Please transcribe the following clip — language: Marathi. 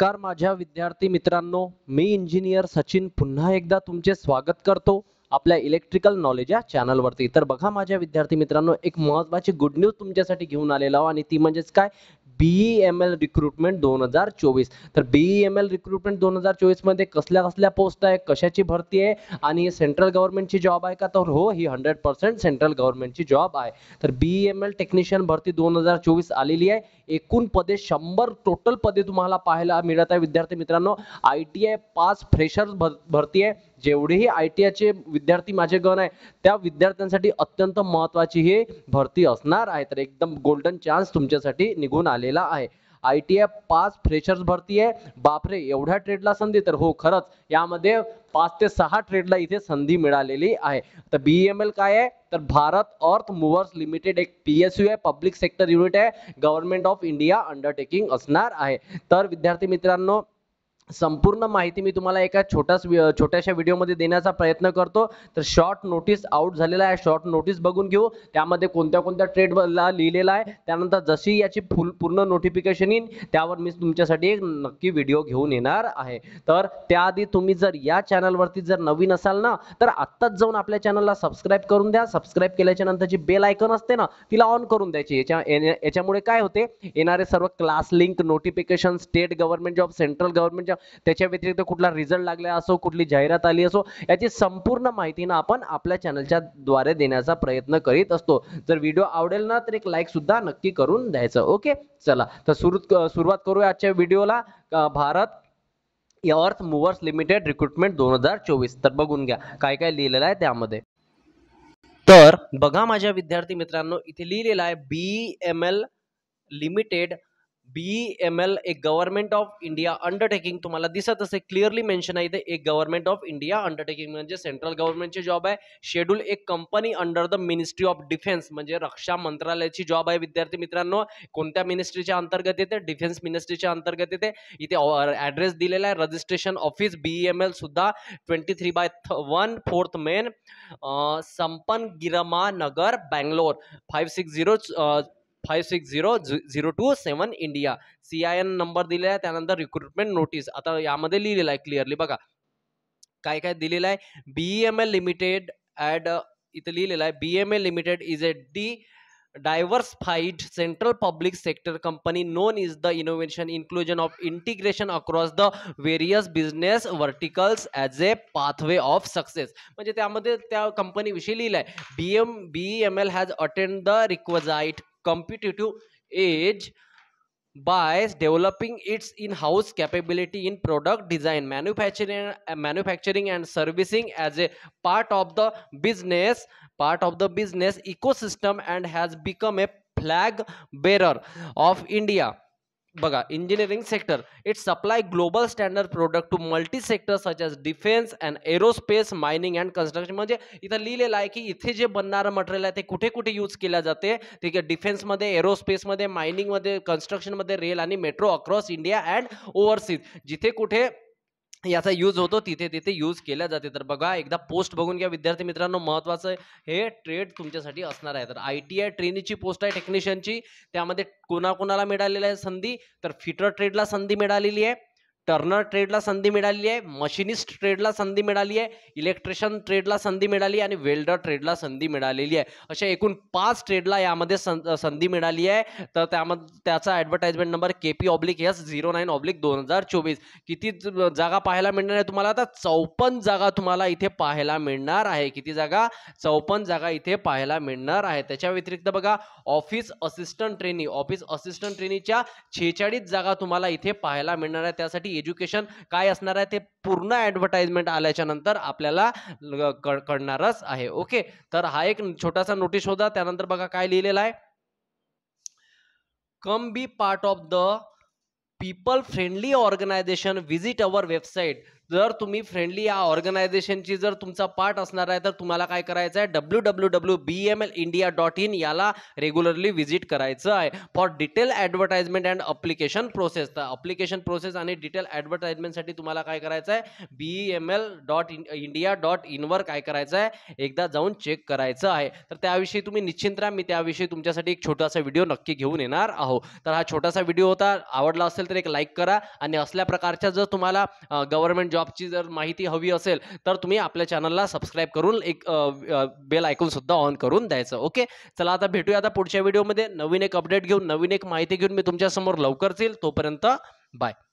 नमस्कार माझ्या विद्यार्थी मित्रांनो मी इंजिनियर सचिन पुन्हा एकदा तुमचे स्वागत करतो आपल्या इलेक्ट्रिकल नॉलेज या चॅनलवरती तर बघा माझ्या विद्यार्थी मित्रांनो एक महत्त्वाची गुड न्यूज तुमच्यासाठी घेऊन आलेलो आहो आणि ती म्हणजेच काय बी एम एल रिक्रुटमेंट दोन हजार चोवीस तर बीई एम एल रिक्रुटमेंट दोन हजार चोवीसमध्ये कसल्या कसल्या पोस्ट आहे कशाची भरती आहे आणि सेंट्रल गव्हर्नमेंटची जॉब आहे का तर हो ही हंड्रेड पर्सेंट सेंट्रल गव्हर्नमेंटची जॉब आहे तर बीई एम एल टेक्निशियन भरती दोन हजार चोवीस आलेली आहे एकूण पदे शंभर टोटल पदे तुम्हाला पाहायला मिळत आहे विद्यार्थी मित्रांनो आय टी आय पाच फ्रेशर भर भरती आहे जेवढेही आय टी आयचे विद्यार्थी माझे गण आहे त्या विद्यार्थ्यांसाठी अत्यंत महत्त्वाची ही भरती असणार आहे तर एकदम गोल्डन चान्स तुमच्यासाठी निघून आलेला आहे आय टी एफ पाच फ्रेशर्स भरती आहे बापरे एवढ्या ट्रेडला संधी तर हो खरंच यामध्ये पाच ते सहा ट्रेडला इथे संधी मिळालेली आहे तर बी एम एल काय आहे तर भारत अर्थ मूवर्स लिमिटेड एक पी एस यू आहे पब्लिक सेक्टर युनिट आहे गव्हर्नमेंट ऑफ इंडिया अंडरटेकिंग असणार आहे तर विद्यार्थी मित्रांनो संपूर्ण माहिती मी तुम्हाला एका छोटाच छोट्याशा व्हिडिओमध्ये देण्याचा प्रयत्न करतो तर शॉर्ट नोटीस आउट झालेला आहे शॉर्ट नोटीस बघून घेऊ त्यामध्ये कोणत्या कोणत्या ट्रेडला लिहिलेला आहे त्यानंतर जशी याची फुल पूर्ण नोटिफिकेशन येईल त्यावर मी तुमच्यासाठी एक नक्की व्हिडिओ घेऊन येणार आहे तर त्याआधी तुम्ही जर या चॅनलवरती जर नवीन असाल ना तर आत्ताच जाऊन आपल्या चॅनलला सबस्क्राईब करून द्या सबस्क्राईब केल्याच्या नंतर जी बेल आयकॉन असते ना तिला ऑन करून द्यायची याच्या याच्यामुळे काय होते येणारे सर्व class link notification state government job central government job त्याच्या व्यतिरिक्त कुठला रिझल्ट लागला असो कुठली जाहिरात आली असो याची संपूर्ण माहिती ना आपण आपल्या चॅनलच्या द्वारे देण्याचा प्रयत्न करीत असतो जर व्हिडिओ आवडेल ना तर एक लाईक सुद्धा नक्की करून द्यायचं ओके चला तर सुरू सुरुवात करूया आजच्या व्हिडिओला भारत अर्थ मुवर्स लिमिटेड रिक्रुटमेंट दोन हजार चोवीस तर बघून घ्या काय काय लिहिलेलं आहे त्यामध्ये तर बघा माझ्या विद्यार्थी मित्रांनो इथे लिहिलेलं आहे B M L limited B M L एक गव्हर्नमेंट ऑफ इंडिया अंडरटेकिंग तुम्हाला दिसत असे क्लिअरली मेन्शन आहे ते म्हणजे एक गव्हर्नमेंट ऑफ इंडिया अंडरटेकिंग म्हणजे सेंट्रल गव्हर्नमेंटची जॉब आहे शेड्यूल एक company under the ministry of defence म्हणजे रक्षा मंत्रालयाची जॉब आहे विद्यार्थी मित्रांनो कोणत्या मिनिस्ट्रीच्या अंतर्गत येते डिफेन्स मिनिस्ट्रीच्या अंतर्गत येते इथे ॲड्रेस uh, दिलेला आहे रजिस्ट्रेशन ऑफिस बी एम सुद्धा twenty three by one fourth main Sampangirama Nagar Bangalore five six zero five six zero zero two seven India C I N number दिलेला आहे त्यानंतर रिक्रुटमेंट नोटीस आता यामध्ये लिहिलेलं आहे क्लिअरली बघा काय काय दिलेलं आहे B M L limited ad इथं लिहिलेलं आहे B M L limited is a D diversified central public sector company known is the innovation inclusion of integration across the various business verticals as a pathway of success म्हणजे त्यामध्ये त्या कंपनीविषयी लिहिलं आहे B M B M L has attend the requisite competitive edge by developing its in-house capability in product design manufacturing manufacturing and servicing as a part of the business part of the business ecosystem and has become a flag bearer of india बघा engineering sector it supply global standard product to multi sector such as defence and aerospace mining and construction म्हणजे इथं लिहिलेलं आहे की इथे जे बनणारं मटेरियल आहे ते कुठे कुठे यूज केल्या जाते ठीक आहे डिफेन्समध्ये एरोस्पेसमध्ये मायनिंगमध्ये कन्स्ट्रक्शनमध्ये रेल आणि metro across India and overseas जिथे कुठे याचा यूज होतो तिथे तिथे यूज केला जाते तर बघा एकदा पोस्ट बघून घ्या विद्यार्थी मित्रांनो महत्त्वाचं हे ट्रेड तुमच्यासाठी असणार आहे तर आय टी आय ट्रेनिंगची पोस्ट आहे टेक्निशियनची त्यामध्ये कोणाकोणाला मिळालेली आहे संधी तर फिटर ट्रेडला संधी मिळालेली आहे टर्नर ट्रेडला संधी मिळाली आहे मशिनिस्ट ट्रेडला संधी मिळाली आहे इलेक्ट्रिशियन ट्रेडला संधी मिळाली आणि वेल्डर ट्रेडला संधी मिळालेली आहे अशा एकूण पाच ट्रेडला यामध्ये संधी मिळाली आहे तर त्यामध्ये त्याचा advertisement number K P oblique S zero nine oblique दोन हजार चोवीस किती जागा पाहायला मिळणार आहे तुम्हाला आता चौपन्न जागा तुम्हाला इथे पाहायला मिळणार आहे किती जागा चौपन्न जागा इथे पाहायला मिळणार आहे त्याच्या व्यतिरिक्त बघा office assistant trainee office assistant ट्रेनीच्या छेचाळीस जागा तुम्हाला इथे पाहायला मिळणार आहे त्यासाठी एज्युकेशन काय असणार आहे ते पूर्ण ऍडव्हर्टाइजमेंट आल्याच्या नंतर आपल्याला कळणारच आहे ओके तर हा एक छोटासा नोटीस होता त्यानंतर बघा काय लिहिलेला आहे come be part of the people friendly organisation visit our website जर तुम्ही फ्रेंडली या ऑर्गनायझेशनची जर तुमचा पार्ट असणार आहे तर तुम्हाला काय करायचं आहे W W W B M L India dot in याला रेग्युलरली व्हिजिट करायचं आहे for detail advertisement and application process तर अप्लिकेशन प्रोसेस आणि डिटेल ॲडव्हर्टाइजमेंटसाठी तुम्हाला काय करायचं आहे B M L dot in India dot इनवर काय करायचं आहे एकदा जाऊन चेक करायचं आहे तर त्याविषयी तुम्ही निश्चिंत राहा मी त्याविषयी तुमच्यासाठी एक छोटासा व्हिडिओ नक्की घेऊन येणार आहो तर हा छोटासा व्हिडिओ होता आवडला असेल तर एक लाईक करा आणि असल्या प्रकारच्या जर तुम्हाला गव्हर्नमेंट जॉबची जर माहिती हवी असेल तर तुम्ही आपल्या चॅनलला सबस्क्राईब करून एक बेल आयकॉन सुद्धा ऑन करून द्यायचं ओके चला आता भेटूया आता पुढच्या व्हिडिओमध्ये नवीन एक अपडेट घेऊन नवीन एक माहिती घेऊन मी तुमच्यासमोर लवकर येईल तोपर्यंत बाय